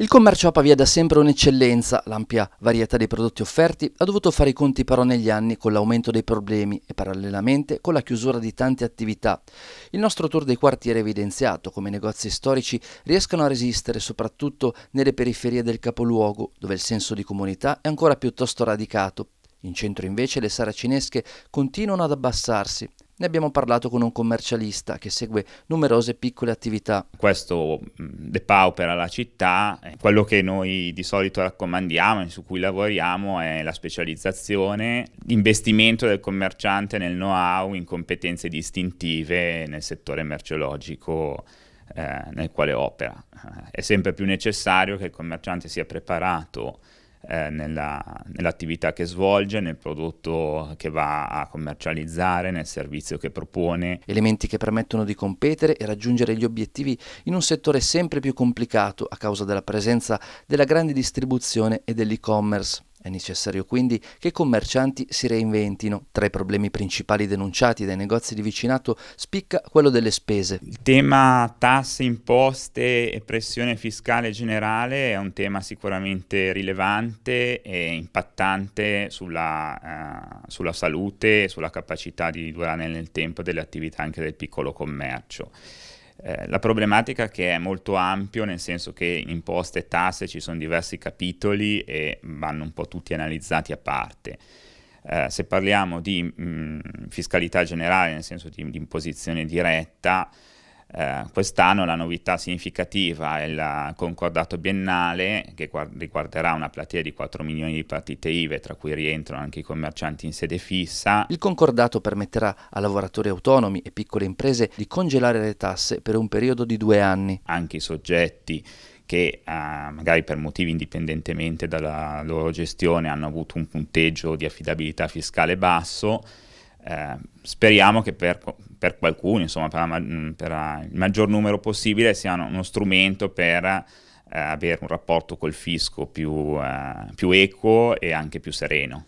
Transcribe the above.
Il commercio a Pavia è da sempre un'eccellenza, l'ampia varietà dei prodotti offerti ha dovuto fare i conti però negli anni con l'aumento dei problemi e parallelamente con la chiusura di tante attività. Il nostro tour dei quartieri ha evidenziato come i negozi storici riescano a resistere soprattutto nelle periferie del capoluogo, dove il senso di comunità è ancora piuttosto radicato. In centro invece le saracinesche continuano ad abbassarsi, ne abbiamo parlato con un commercialista che segue numerose piccole attività. Questo mm, depaupera la città, eh, quello che noi di solito raccomandiamo e su cui lavoriamo è la specializzazione, l'investimento del commerciante nel know-how, in competenze distintive nel settore merceologico eh, nel quale opera. Eh, è sempre più necessario che il commerciante sia preparato eh, nella, nell'attività che svolge, nel prodotto che va a commercializzare, nel servizio che propone. Elementi che permettono di competere e raggiungere gli obiettivi in un settore sempre più complicato a causa della presenza della grande distribuzione e dell'e-commerce. È necessario quindi che i commercianti si reinventino. Tra i problemi principali denunciati dai negozi di vicinato spicca quello delle spese. Il tema tasse, imposte e pressione fiscale generale è un tema sicuramente rilevante e impattante sulla, eh, sulla salute e sulla capacità di durare nel tempo delle attività anche del piccolo commercio. Eh, la problematica che è molto ampio, nel senso che in imposte e tasse ci sono diversi capitoli e vanno un po' tutti analizzati a parte. Eh, se parliamo di mh, mm, fiscalità generale, nel senso di, di imposizione diretta, eh, quest'anno la novità significativa è il concordato biennale che riguarderà una platea di 4 milioni di partite IVE, tra cui rientrano anche i commercianti in sede fissa. Il concordato permetterà a lavoratori autonomi e piccole imprese di congelare le tasse per un periodo di due anni. Anche i soggetti che eh, magari per motivi indipendentemente dalla loro gestione hanno avuto un punteggio di affidabilità fiscale basso, eh, speriamo che per per qualcuno, insomma, per, la, mm, per la, eh, il maggior numero possibile, siano uno strumento per eh, avere un rapporto col fisco più, uh, più equo e anche più sereno.